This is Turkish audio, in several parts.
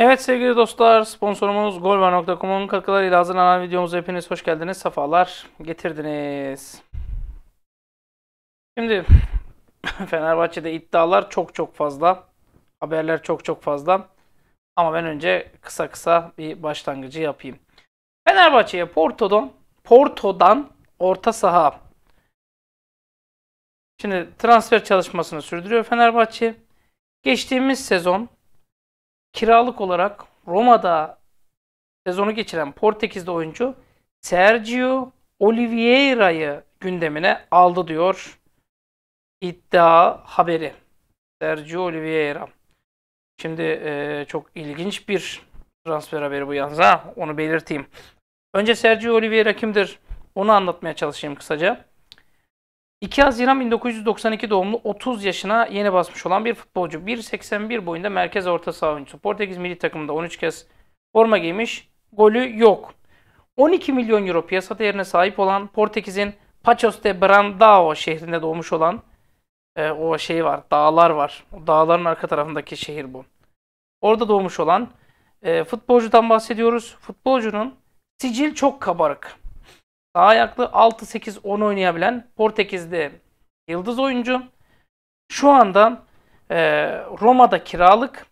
Evet sevgili dostlar, sponsorumuz golva.com'un katkılarıyla hazırlanan videomuza hepiniz hoş geldiniz, sefalar getirdiniz. Şimdi Fenerbahçe'de iddialar çok çok fazla, haberler çok çok fazla. Ama ben önce kısa kısa bir başlangıcı yapayım. Fenerbahçe'ye Porto'dan, Porto'dan orta saha. Şimdi transfer çalışmasını sürdürüyor Fenerbahçe. Geçtiğimiz sezon kiralık olarak Roma'da sezonu geçiren Portekizli oyuncu Sergio Oliveira'yı gündemine aldı diyor iddia haberi. Sergio Oliveira. Şimdi e, çok ilginç bir transfer haberi bu yalnız ha onu belirteyim. Önce Sergio Oliveira kimdir? Onu anlatmaya çalışayım kısaca. 2 Haziran 1992 doğumlu 30 yaşına yeni basmış olan bir futbolcu. 1.81 boyunda merkez orta saha oyuncusu. Portekiz milli takımında 13 kez forma giymiş. Golü yok. 12 milyon euro piyasa değerine sahip olan Portekiz'in Pachos de Brandao şehrinde doğmuş olan e, o şey var, dağlar var. O dağların arka tarafındaki şehir bu. Orada doğmuş olan e, futbolcudan bahsediyoruz. Futbolcunun sicil çok kabarık. Sağ ayaklı 6-8-10 oynayabilen Portekizli yıldız oyuncu. Şu anda e, Roma'da kiralık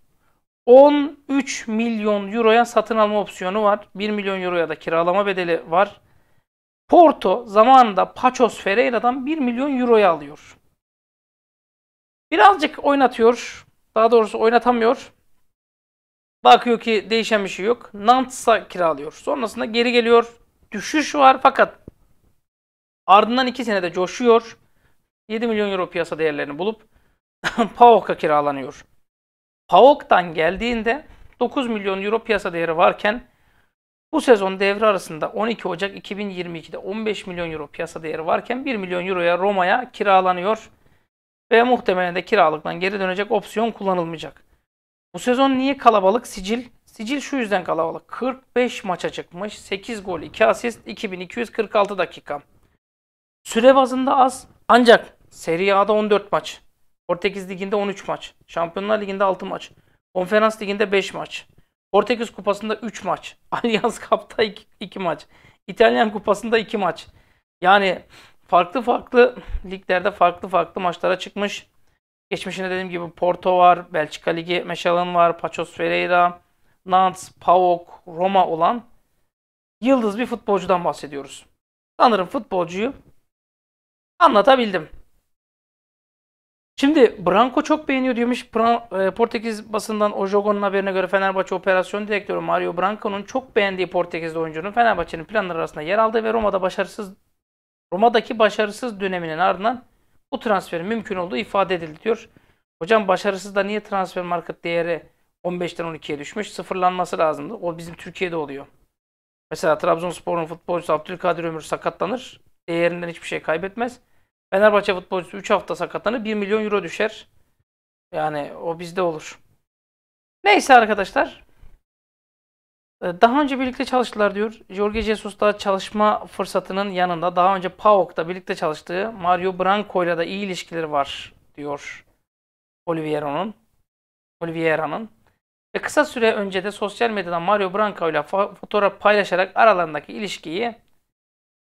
13 milyon euroya satın alma opsiyonu var. 1 milyon euroya da kiralama bedeli var. Porto zamanında Pachos Ferreira'dan 1 milyon euroya alıyor. Birazcık oynatıyor. Daha doğrusu oynatamıyor. Bakıyor ki değişen bir şey yok. Nantes'a kiralıyor. Sonrasında geri geliyor düşüş var fakat ardından 2 senede coşuyor. 7 milyon euro piyasa değerlerini bulup PAOK'a kiralanıyor. PAOK'tan geldiğinde 9 milyon euro piyasa değeri varken bu sezon devre arasında 12 Ocak 2022'de 15 milyon euro piyasa değeri varken 1 milyon euroya Roma'ya kiralanıyor ve muhtemelen de kiralıktan geri dönecek opsiyon kullanılmayacak. Bu sezon niye kalabalık sicil Sicil şu yüzden kalabalık. 45 maça çıkmış. 8 gol, 2 asist, 2246 dakika. Süre bazında az ancak Serie A'da 14 maç. Portekiz Ligi'nde 13 maç. Şampiyonlar Ligi'nde 6 maç. Konferans Ligi'nde 5 maç. Portekiz Kupası'nda 3 maç. Allianz Cup'ta 2, 2 maç. İtalyan Kupası'nda 2 maç. Yani farklı farklı liglerde farklı farklı maçlara çıkmış. Geçmişinde dediğim gibi Porto var, Belçika Ligi Meşalan var, Paços Ferreira, Nantes, PAOK, Roma olan yıldız bir futbolcudan bahsediyoruz. Sanırım futbolcuyu anlatabildim. Şimdi Branco çok beğeniyor diyormuş. E, Portekiz basından Ojogon'un haberine göre Fenerbahçe operasyon direktörü Mario Branco'nun çok beğendiği Portekizli oyuncunun Fenerbahçe'nin planları arasında yer aldığı ve Roma'da başarısız Roma'daki başarısız döneminin ardından bu transferin mümkün olduğu ifade edildi diyor. Hocam başarısız da niye transfer market değeri 15'ten 12'ye düşmüş. Sıfırlanması lazımdı. O bizim Türkiye'de oluyor. Mesela Trabzonspor'un futbolcusu Abdülkadir Ömür sakatlanır. Değerinden hiçbir şey kaybetmez. Fenerbahçe futbolcusu 3 hafta sakatlanır. 1 milyon euro düşer. Yani o bizde olur. Neyse arkadaşlar. Ee, daha önce birlikte çalıştılar diyor. Jorge Jesus'la çalışma fırsatının yanında daha önce PAOK'ta birlikte çalıştığı Mario Branco'yla da iyi ilişkileri var diyor Oliviera'nın. Oliviera'nın. Ve kısa süre önce de sosyal medyadan Mario Branca ile fotoğraf paylaşarak aralarındaki ilişkiyi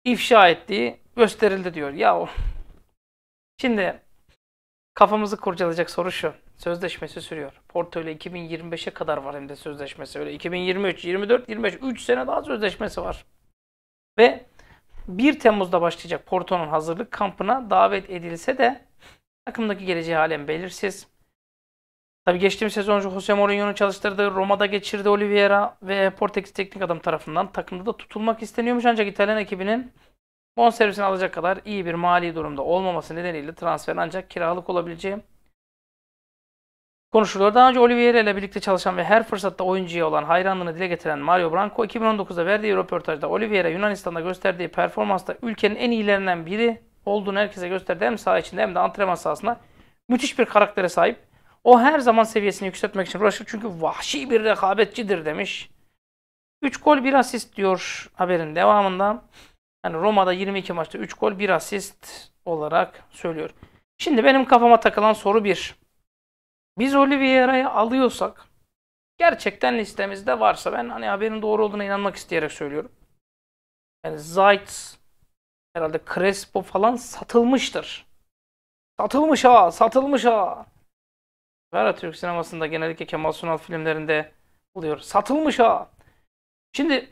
ifşa ettiği gösterildi diyor. Ya Şimdi kafamızı kurcalayacak soru şu. Sözleşmesi sürüyor. Porto ile 2025'e kadar var hem de sözleşmesi. Öyle 2023, 24, 25 3 sene daha sözleşmesi var. Ve 1 Temmuz'da başlayacak Porto'nun hazırlık kampına davet edilse de takımdaki geleceği halen belirsiz. Tabi geçtiğimiz sezoncu Jose Mourinho'nun çalıştırdığı Roma'da geçirdi Oliveira ve Portekiz teknik adam tarafından takımda da tutulmak isteniyormuş ancak İtalyan ekibinin bon servisini alacak kadar iyi bir mali durumda olmaması nedeniyle transfer ancak kiralık olabileceği konuşuluyor. Daha önce Oliveira ile birlikte çalışan ve her fırsatta oyuncuya olan hayranlığını dile getiren Mario Branco 2019'da verdiği röportajda Oliveira Yunanistan'da gösterdiği performansta ülkenin en iyilerinden biri olduğunu herkese gösterdi. Hem saha içinde hem de antrenman sahasında müthiş bir karaktere sahip. O her zaman seviyesini yükseltmek için uğraşır. Çünkü vahşi bir rekabetçidir demiş. 3 gol 1 asist diyor haberin devamında. Yani Roma'da 22 maçta 3 gol 1 asist olarak söylüyor. Şimdi benim kafama takılan soru 1. Biz Oliveira'yı alıyorsak gerçekten listemizde varsa ben hani haberin doğru olduğuna inanmak isteyerek söylüyorum. Yani Zaitz, herhalde Crespo falan satılmıştır. Satılmış ha, satılmış ha. Kara Türk sinemasında genellikle Kemal Sunal filmlerinde oluyor. Satılmış ha. Şimdi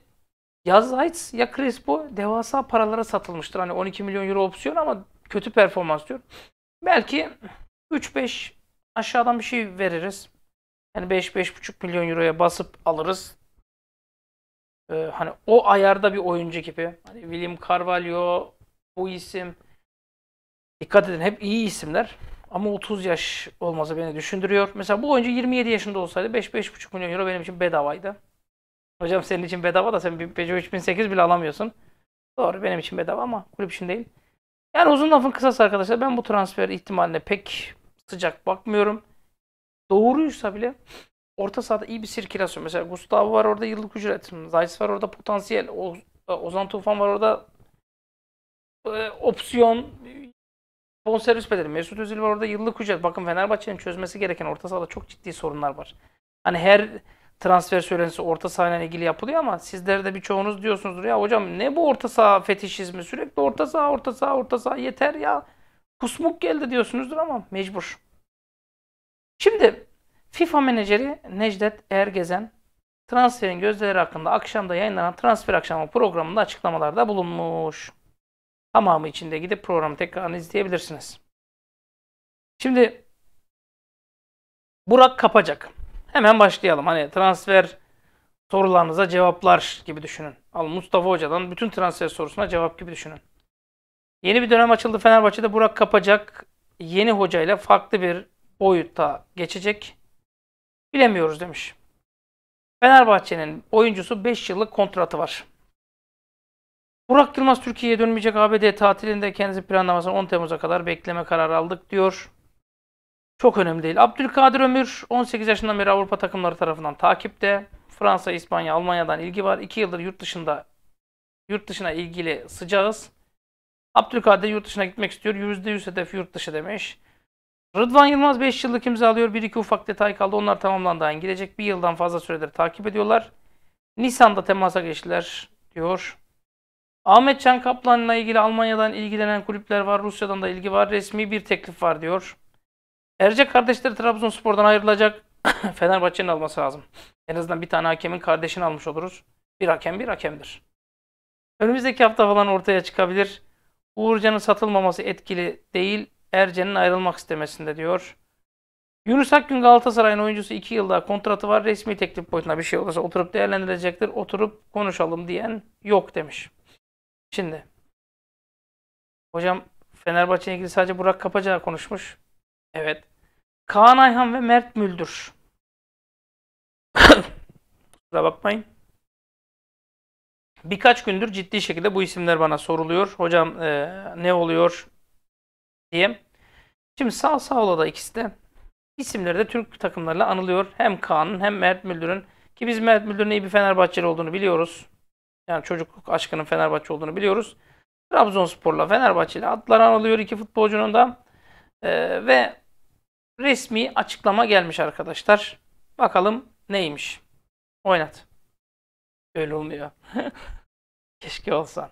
Yaz Heights ya Crespo devasa paralara satılmıştır. Hani 12 milyon euro opsiyon ama kötü performans diyor. Belki 3-5 aşağıdan bir şey veririz. Yani 5-5,5 milyon euroya basıp alırız. Ee, hani o ayarda bir oyuncu gibi. Hani William Carvalho bu isim. Dikkat edin hep iyi isimler. Ama 30 yaş olması beni düşündürüyor. Mesela bu oyuncu 27 yaşında olsaydı 5-5,5 milyon euro benim için bedavaydı. Hocam senin için bedava da sen 3008 bile alamıyorsun. Doğru benim için bedava ama kulüp için değil. Yani uzun lafın kısası arkadaşlar ben bu transfer ihtimaline pek sıcak bakmıyorum. Doğruysa bile orta sahada iyi bir sirkülasyon. Mesela Gustavo var orada yıllık ücret. Zayis var orada potansiyel. O, Ozan Tufan var orada e, opsiyon bonservis bedeli. Mesut Özil var orada yıllık ücret. Bakın Fenerbahçe'nin çözmesi gereken orta sahada çok ciddi sorunlar var. Hani her transfer söylentisi orta sahayla ilgili yapılıyor ama sizler de birçoğunuz diyorsunuzdur ya hocam ne bu orta saha fetişizmi sürekli orta saha orta saha orta saha yeter ya kusmuk geldi diyorsunuzdur ama mecbur. Şimdi FIFA menajeri Necdet Ergezen transferin gözleri hakkında akşamda yayınlanan transfer akşamı programında açıklamalarda bulunmuş tamamı içinde gidip programı tekrar izleyebilirsiniz. Şimdi Burak Kapacak. Hemen başlayalım. Hani transfer sorularınıza cevaplar gibi düşünün. Al Mustafa Hoca'dan bütün transfer sorusuna cevap gibi düşünün. Yeni bir dönem açıldı Fenerbahçe'de. Burak Kapacak yeni hocayla farklı bir boyutta geçecek. Bilemiyoruz demiş. Fenerbahçe'nin oyuncusu 5 yıllık kontratı var. Burak Yılmaz Türkiye'ye dönmeyecek ABD tatilinde kendisi planlamasını 10 Temmuz'a kadar bekleme kararı aldık diyor. Çok önemli değil. Abdülkadir Ömür 18 yaşından beri Avrupa takımları tarafından takipte. Fransa, İspanya, Almanya'dan ilgi var. 2 yıldır yurt dışında yurt dışına ilgili sıcağız. Abdülkadir yurt dışına gitmek istiyor. %100 hedef yurt dışı demiş. Rıdvan Yılmaz 5 yıllık imza alıyor. 1-2 ufak detay kaldı. Onlar tamamlandı. Yani gidecek bir yıldan fazla süredir takip ediyorlar. Nisan'da temasa geçtiler diyor. Ahmet Can Kaplan'la ilgili Almanya'dan ilgilenen kulüpler var. Rusya'dan da ilgi var. Resmi bir teklif var diyor. Erce kardeşleri Trabzonspor'dan ayrılacak. Fenerbahçe'nin alması lazım. En azından bir tane hakemin kardeşini almış oluruz. Bir hakem bir hakemdir. Önümüzdeki hafta falan ortaya çıkabilir. Uğurcan'ın satılmaması etkili değil. Erce'nin ayrılmak istemesinde diyor. Yunus Akgün Galatasaray'ın oyuncusu 2 yılda kontratı var. Resmi teklif boyutuna bir şey olursa oturup değerlendirecektir. Oturup konuşalım diyen yok demiş. Şimdi hocam Fenerbahçe ile ilgili sadece Burak Kapaca konuşmuş. Evet. Kaan Ayhan ve Mert Müldür. Kusura bakmayın. Birkaç gündür ciddi şekilde bu isimler bana soruluyor. Hocam e, ne oluyor diye. Şimdi sağ sağla da ikisi de isimleri de Türk takımlarıyla anılıyor. Hem Kaan'ın hem Mert Müldür'ün. Ki biz Mert Müldür'ün iyi bir Fenerbahçeli olduğunu biliyoruz. Yani çocukluk aşkının Fenerbahçe olduğunu biliyoruz. Trabzonspor'la Fenerbahçe ile adları anılıyor iki futbolcunun da. E, ve resmi açıklama gelmiş arkadaşlar. Bakalım neymiş. Oynat. Öyle olmuyor. Keşke olsa.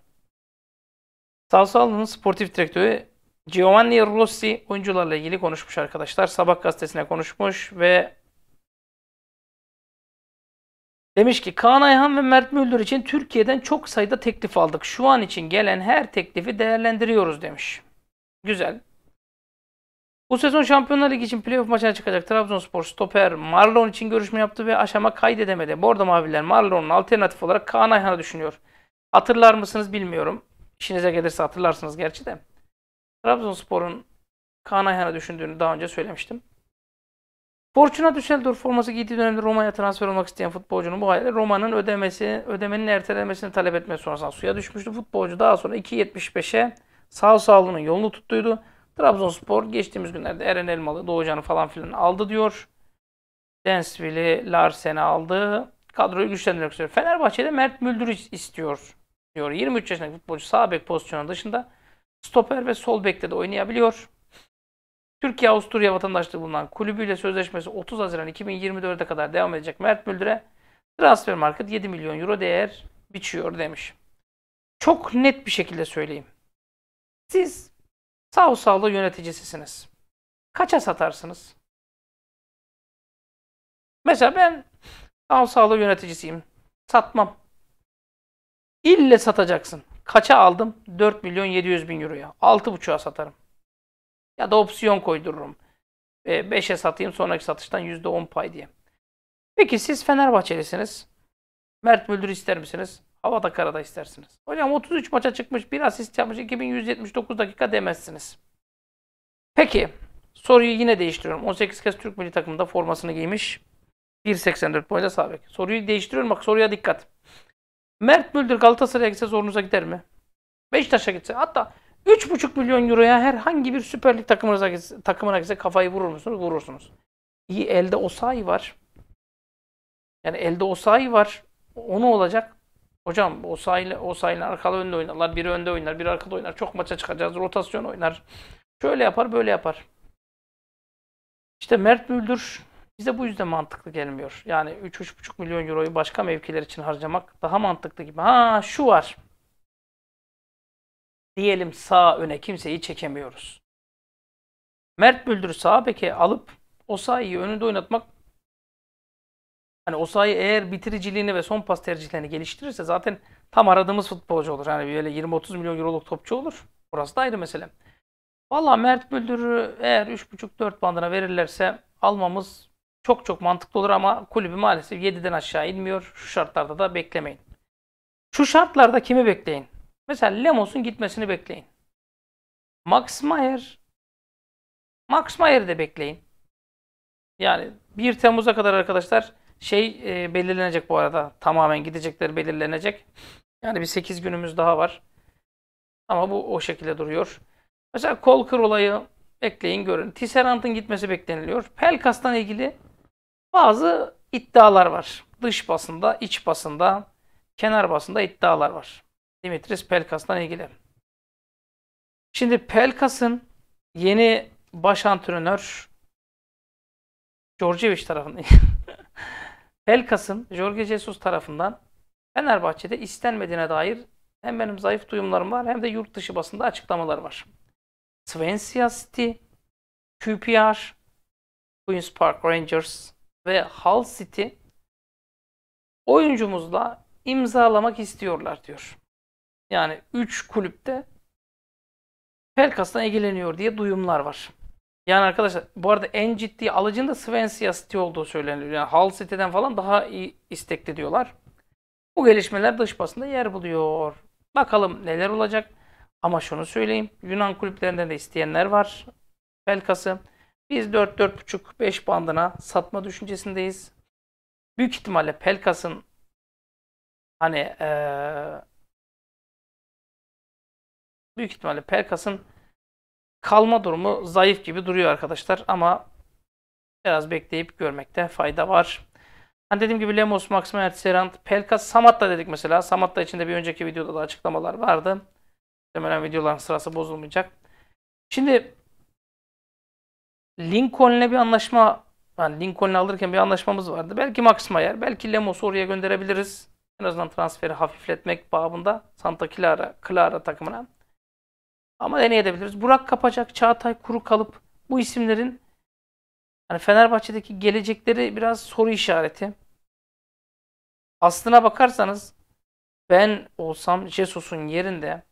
Salsalı'nın sportif direktörü Giovanni Rossi oyuncularla ilgili konuşmuş arkadaşlar. Sabah gazetesine konuşmuş ve Demiş ki Kaan Ayhan ve Mert Müldür için Türkiye'den çok sayıda teklif aldık. Şu an için gelen her teklifi değerlendiriyoruz demiş. Güzel. Bu sezon Şampiyonlar Ligi için playoff maçına çıkacak Trabzonspor stoper Marlon için görüşme yaptı ve aşama kaydedemedi. Bordo Maviler Marlon'un alternatif olarak Kaan Ayhan'ı düşünüyor. Hatırlar mısınız bilmiyorum. İşinize gelirse hatırlarsınız gerçi de. Trabzonspor'un Kaan Ayhan'ı düşündüğünü daha önce söylemiştim. Borçuna Düsseldorf forması giydiği dönemde Roma'ya transfer olmak isteyen futbolcunun bu hayali Roma'nın ödemesi, ödemenin ertelenmesini talep etmesi sonrasında suya düşmüştü. Futbolcu daha sonra 2.75'e sağ sağlığının yolunu tuttuydu. Trabzonspor geçtiğimiz günlerde Eren Elmalı, Doğucan'ı falan filan aldı diyor. Densville'i, Larsen'i aldı. Kadroyu güçlendirmek istiyor. Fenerbahçe'de Mert Müldür istiyor diyor. 23 yaşındaki futbolcu sağ bek pozisyonu dışında stoper ve sol bekte de oynayabiliyor. Türkiye-Avusturya vatandaşlığı bulunan kulübüyle sözleşmesi 30 Haziran 2024'e kadar devam edecek Mert Müldür'e transfer market 7 milyon euro değer biçiyor demiş. Çok net bir şekilde söyleyeyim. Siz sağ sağlı yöneticisisiniz. Kaça satarsınız? Mesela ben sağ sağlı yöneticisiyim. Satmam. İlle satacaksın. Kaça aldım? 4 milyon 700 bin euroya. 6,5'a satarım. Ya da opsiyon koydururum. 5'e satayım sonraki satıştan %10 pay diye. Peki siz Fenerbahçelisiniz. Mert Müldür ister misiniz? Havada karada istersiniz. Hocam 33 maça çıkmış bir asist yapmış 2179 dakika demezsiniz. Peki soruyu yine değiştiriyorum. 18 kez Türk milli takımında formasını giymiş. 1.84 boyunca sabek. Soruyu değiştiriyorum bak soruya dikkat. Mert Müldür Galatasaray'a gitse zorunuza gider mi? Beşiktaş'a gitse hatta 3,5 milyon euroya herhangi bir Süper Lig takımınıza takımına gitse kafayı vurur musunuz? Vurursunuz. İyi elde o sayı var. Yani elde o sayı var. Onu olacak. Hocam o sayıyla o sayıyla arkalı önde oynarlar. Biri önde oynar, biri arkada oynar. Çok maça çıkacağız. Rotasyon oynar. Şöyle yapar, böyle yapar. İşte Mert Müldür bize bu yüzden mantıklı gelmiyor. Yani 3-3,5 milyon euroyu başka mevkiler için harcamak daha mantıklı gibi. Ha şu var diyelim sağ öne kimseyi çekemiyoruz. Mert Büldür sağ beke alıp o sayıyı önünde oynatmak hani o sayı eğer bitiriciliğini ve son pas tercihlerini geliştirirse zaten tam aradığımız futbolcu olur. Hani böyle 20-30 milyon euroluk topçu olur. Orası da ayrı mesele. Valla Mert Büldür'ü eğer 3.5-4 bandına verirlerse almamız çok çok mantıklı olur ama kulübü maalesef 7'den aşağı inmiyor. Şu şartlarda da beklemeyin. Şu şartlarda kimi bekleyin? Mesela Lemos'un gitmesini bekleyin. Max Mayer Max Mayer'i de bekleyin. Yani 1 Temmuz'a kadar arkadaşlar şey e, belirlenecek bu arada. Tamamen gidecekleri belirlenecek. Yani bir 8 günümüz daha var. Ama bu o şekilde duruyor. Mesela Kolkır olayı bekleyin görün. Tisserant'ın gitmesi bekleniliyor. Pelkas'tan ilgili bazı iddialar var. Dış basında, iç basında, kenar basında iddialar var. Dimitris Pelkas'la ilgili. Şimdi Pelkas'ın yeni baş antrenör Georgievich tarafından Pelkas'ın Jorge Jesus tarafından Fenerbahçe'de istenmediğine dair hem benim zayıf duyumlarım var hem de yurt dışı basında açıklamalar var. Swansea City, QPR, Queen's Park Rangers ve Hull City oyuncumuzla imzalamak istiyorlar diyor. Yani 3 kulüpte Pelkas'tan ilgileniyor diye duyumlar var. Yani arkadaşlar bu arada en ciddi alıcının da Swansea City olduğu söyleniyor. Yani Hull City'den falan daha iyi istekli diyorlar. Bu gelişmeler dış basında yer buluyor. Bakalım neler olacak. Ama şunu söyleyeyim. Yunan kulüplerinden de isteyenler var. Pelkas'ı. Biz 4-4,5-5 bandına satma düşüncesindeyiz. Büyük ihtimalle Pelkas'ın hani ee, büyük ihtimalle Perkas'ın kalma durumu zayıf gibi duruyor arkadaşlar ama biraz bekleyip görmekte fayda var. Hani dediğim gibi Lemos, Maximer, Serant, Pelkas, Samatta dedik mesela. Samatta da içinde bir önceki videoda da açıklamalar vardı. Muhtemelen videoların sırası bozulmayacak. Şimdi Lincoln'le bir anlaşma yani Lincoln'le alırken bir anlaşmamız vardı. Belki Max Mayer, belki Lemos'u oraya gönderebiliriz. En azından transferi hafifletmek babında Santa Clara, Clara takımına. Ama deneyebiliriz. Burak Kapacak, Çağatay Kuru Kalıp bu isimlerin hani Fenerbahçe'deki gelecekleri biraz soru işareti. Aslına bakarsanız ben olsam Jesus'un yerinde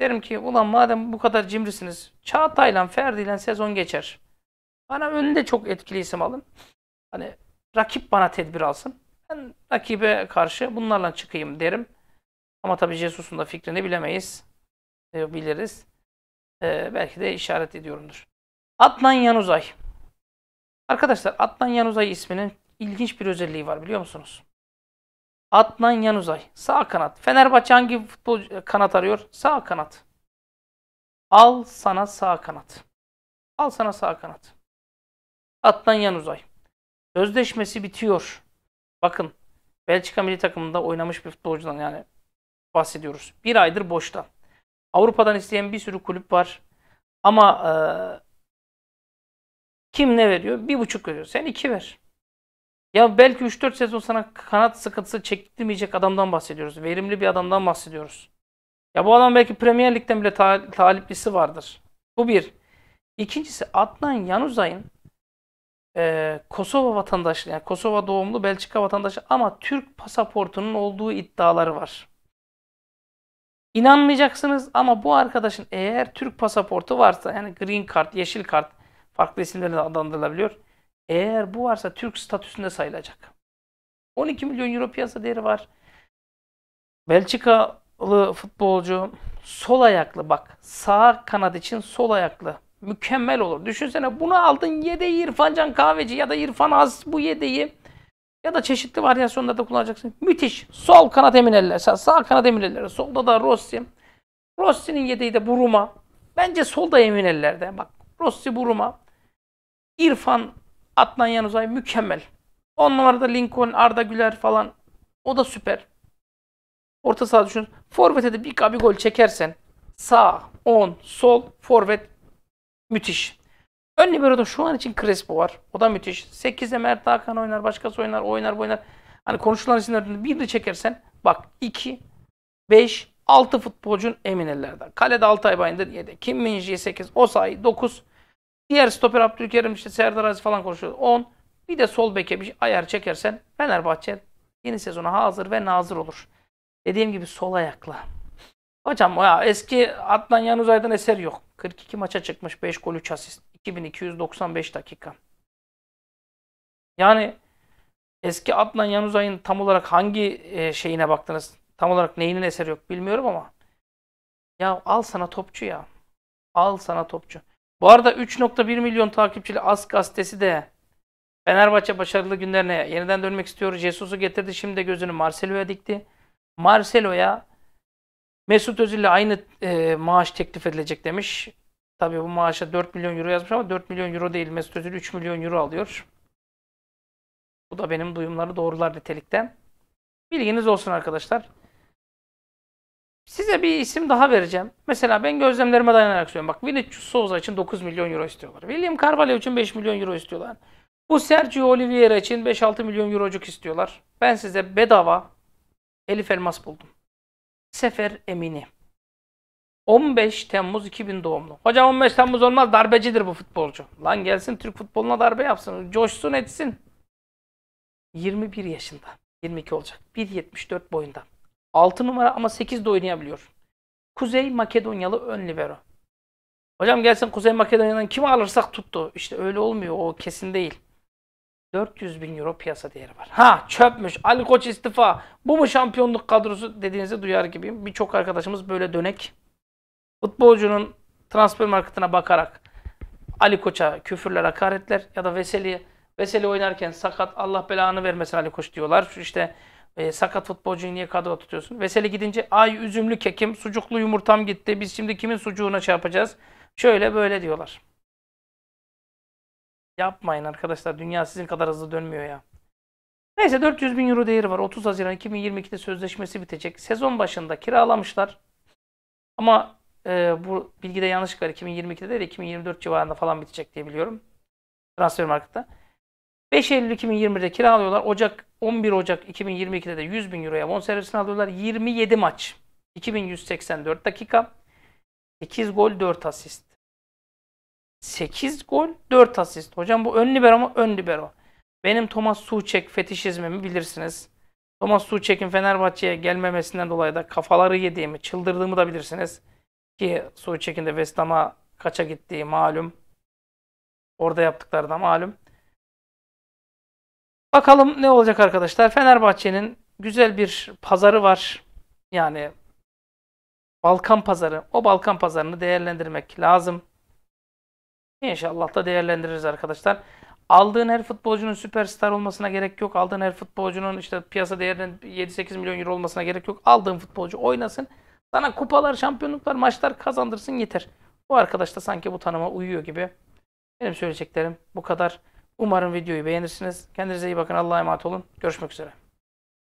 derim ki ulan madem bu kadar cimrisiniz Çağatay'la Ferdi'yle sezon geçer. Bana önünde çok etkili isim alın. Hani rakip bana tedbir alsın. Ben rakibe karşı bunlarla çıkayım derim. Ama tabii Jesus'un da fikrini bilemeyiz. Ee, biliriz e, belki de işaret ediyorumdur. Adnan Yanuzay. Arkadaşlar Adnan Yanuzay isminin ilginç bir özelliği var biliyor musunuz? Adnan Yanuzay. Sağ kanat. Fenerbahçe hangi futbol e, kanat arıyor? Sağ kanat. Al sana sağ kanat. Al sana sağ kanat. Adnan Yanuzay. Sözleşmesi bitiyor. Bakın Belçika milli takımında oynamış bir futbolcudan yani bahsediyoruz. Bir aydır boşta. Avrupa'dan isteyen bir sürü kulüp var. Ama e, kim ne veriyor? Bir buçuk veriyor. Sen iki ver. Ya belki 3-4 sezon sana kanat sıkıntısı çektirmeyecek adamdan bahsediyoruz. Verimli bir adamdan bahsediyoruz. Ya bu adam belki Premier Lig'den bile ta taliplisi vardır. Bu bir. İkincisi Adnan Yanuzay'ın e, Kosova vatandaşı, yani Kosova doğumlu Belçika vatandaşı ama Türk pasaportunun olduğu iddiaları var. İnanmayacaksınız ama bu arkadaşın eğer Türk pasaportu varsa yani green card, yeşil kart farklı isimlerle adlandırılabiliyor. Eğer bu varsa Türk statüsünde sayılacak. 12 milyon euro piyasa değeri var. Belçikalı futbolcu sol ayaklı bak. Sağ kanat için sol ayaklı. Mükemmel olur. Düşünsene bunu aldın yedeği İrfan Can Kahveci ya da İrfan Az bu yedeği ya da çeşitli varyasyonlarda kullanacaksın. Müthiş. Sol kanat Eminelli. Sağ kanat Eminelli. Solda da Rossi. Rossi'nin yedeği de Buruma. Bence solda Eminelli'lerde. Bak Rossi Buruma. İrfan Atlan Yanuzay mükemmel. On numarada Lincoln, Arda Güler falan. O da süper. Orta saha düşün. Forvet'e de bir, bir gol çekersen sağ, on, sol, forvet müthiş. Ön libero'da şu an için Crespo var. O da müthiş. 8'de Mert Hakan oynar, başkası oynar, o oynar, bu oynar. Hani konuşulan isimlerden birini çekersen bak 2, 5, 6 futbolcun emin ellerde. Kalede Altay Bayındır 7. Kim Minji 8, Osayi 9. Diğer stoper Abdülkerim işte Serdar Aziz falan konuşuyor 10. Bir de sol beke bir ayar çekersen Fenerbahçe yeni sezona hazır ve nazır olur. Dediğim gibi sol ayakla. Hocam ya eski Adnan Yanuzay'dan eser yok. 42 maça çıkmış 5 gol 3 asist. 2295 dakika. Yani eski Adnan Yanuzay'ın tam olarak hangi e, şeyine baktınız? Tam olarak neyinin eseri yok bilmiyorum ama. Ya al sana topçu ya. Al sana topçu. Bu arada 3.1 milyon takipçili As gazetesi de Fenerbahçe başarılı günlerine yeniden dönmek istiyor. Jesus'u getirdi şimdi de gözünü Marcelo'ya dikti. Marcelo'ya Mesut Özil'le aynı e, maaş teklif edilecek demiş. Tabii bu maaşa 4 milyon euro yazmış ama 4 milyon euro değil. Mesut Özil 3 milyon euro alıyor. Bu da benim duyumları doğrular nitelikten. Bilginiz olsun arkadaşlar. Size bir isim daha vereceğim. Mesela ben gözlemlerime dayanarak söylüyorum. Bak Vinicius Souza için 9 milyon euro istiyorlar. William Carvalho için 5 milyon euro istiyorlar. Bu Sergio Oliveira için 5-6 milyon eurocuk istiyorlar. Ben size bedava Elif Elmas buldum. Sefer Emini. 15 Temmuz 2000 doğumlu. Hocam 15 Temmuz olmaz darbecidir bu futbolcu. Lan gelsin Türk futboluna darbe yapsın. Coşsun etsin. 21 yaşında. 22 olacak. 1.74 boyunda. 6 numara ama 8 de oynayabiliyor. Kuzey Makedonyalı ön libero. Hocam gelsin Kuzey Makedonya'dan kimi alırsak tuttu. İşte öyle olmuyor. O kesin değil. 400 bin euro piyasa değeri var. Ha çöpmüş. Ali Koç istifa. Bu mu şampiyonluk kadrosu dediğinizi duyar gibiyim. Birçok arkadaşımız böyle dönek Futbolcunun transfer marketine bakarak Ali Koç'a küfürler, hakaretler ya da Veseli'ye Veseli oynarken sakat Allah belanı vermesin Ali Koç diyorlar. Şu işte e, sakat futbolcuyu niye kadro tutuyorsun? Veseli gidince ay üzümlü kekim, sucuklu yumurtam gitti. Biz şimdi kimin sucuğuna şey yapacağız? Şöyle böyle diyorlar. Yapmayın arkadaşlar. Dünya sizin kadar hızlı dönmüyor ya. Neyse 400 bin euro değeri var. 30 Haziran 2022'de sözleşmesi bitecek. Sezon başında kiralamışlar. Ama e, bu bilgi de yanlış var. 2022'de değil 2024 civarında falan bitecek diye biliyorum. Transfer markette. 5 Eylül 2020'de kiralıyorlar. Ocak 11 Ocak 2022'de de 100 bin euroya bonservisini alıyorlar. 27 maç. 2184 dakika. 8 gol 4 asist. 8 gol 4 asist. Hocam bu ön libero mu? Ön libero. Benim Thomas Suçek fetişizmimi bilirsiniz. Thomas Suçek'in Fenerbahçe'ye gelmemesinden dolayı da kafaları yediğimi, çıldırdığımı da bilirsiniz. Ki su çekinde West Ham'a kaça gittiği malum. Orada yaptıkları da malum. Bakalım ne olacak arkadaşlar. Fenerbahçe'nin güzel bir pazarı var. Yani Balkan pazarı. O Balkan pazarını değerlendirmek lazım. İnşallah da değerlendiririz arkadaşlar. Aldığın her futbolcunun süperstar olmasına gerek yok. Aldığın her futbolcunun işte piyasa değerinin 7-8 milyon euro olmasına gerek yok. Aldığın futbolcu oynasın. Sana kupalar, şampiyonluklar, maçlar kazandırsın yeter. Bu arkadaş da sanki bu tanıma uyuyor gibi. Benim söyleyeceklerim bu kadar. Umarım videoyu beğenirsiniz. Kendinize iyi bakın. Allah'a emanet olun. Görüşmek üzere.